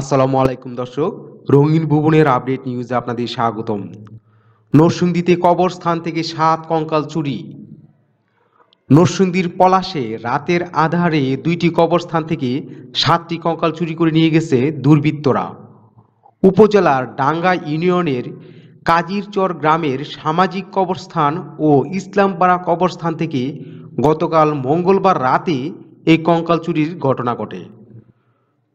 আসসালামু আলাইকুম দর্শক রঙিন ভুবনের আপডেট নিউজে আপনাদের স্বাগতম নরসুন্দিতে কবরস্থান থেকে সাত কঙ্কাল চুরি নরসুন্দির পলাশে রাতের আধারে দুইটি কবরস্থান থেকে সাতটি কঙ্কাল চুরি করে নিয়ে গেছে দুর্বৃত্তরা উপজেলার ডাঙ্গা ইউনিয়নের কাজিরচর গ্রামের সামাজিক কবরস্থান ও ইসলামপাড়া কবরস্থান থেকে গতকাল মঙ্গলবার রাতে এই কঙ্কাল চুরির ঘটনা ঘটে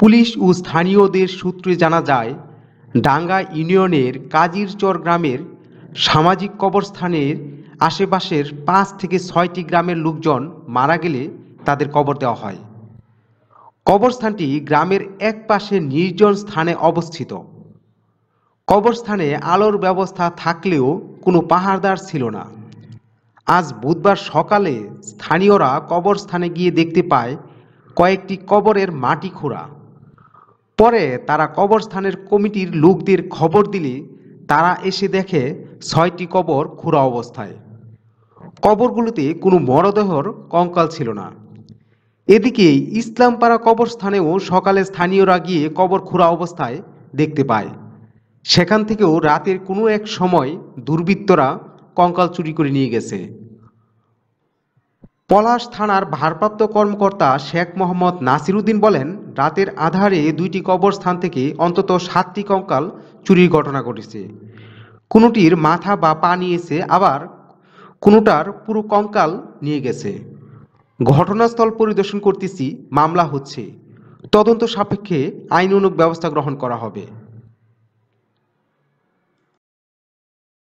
পুলিশ ও স্থানীয়দের সূত্রে জানা যায় ডাঙ্গা ইউনিয়নের কাজিরচর গ্রামের সামাজিক কবরস্থানের আশেপাশের পাঁচ থেকে ছয়টি গ্রামের লোকজন মারা গেলে তাদের কবর দেওয়া হয় কবরস্থানটি গ্রামের এক পাশে নির্জন স্থানে অবস্থিত কবরস্থানে আলোর ব্যবস্থা থাকলেও কোনো পাহাড়দার ছিল না আজ বুধবার সকালে স্থানীয়রা কবরস্থানে গিয়ে দেখতে পায় কয়েকটি কবরের মাটি খোঁড়া পরে তারা কবরস্থানের কমিটির লোকদের খবর দিলে তারা এসে দেখে ছয়টি কবর খোঁড়া অবস্থায় কবরগুলোতে কোনো মরদেহর কঙ্কাল ছিল না এদিকে ইসলামপাড়া কবরস্থানেও সকালে স্থানীয়রা গিয়ে কবর খোঁড়া অবস্থায় দেখতে পায় সেখান থেকেও রাতের কোনো এক সময় দুর্বৃত্তরা কঙ্কাল চুরি করে নিয়ে গেছে পলাশ থানার ভারপ্রাপ্ত কর্মকর্তা শেখ মোহাম্মদ নাসিরুদ্দিন বলেন রাতের আধারে দুইটি কবরস্থান থেকে অন্তত সাতটি কঙ্কাল চুরির ঘটনা ঘটেছে কোনোটির মাথা বা পা নিয়েছে আবার কোনোটার পুরো কঙ্কাল নিয়ে গেছে ঘটনাস্থল পরিদর্শন করতেছি মামলা হচ্ছে তদন্ত সাপেক্ষে আইন অনুক ব্যবস্থা গ্রহণ করা হবে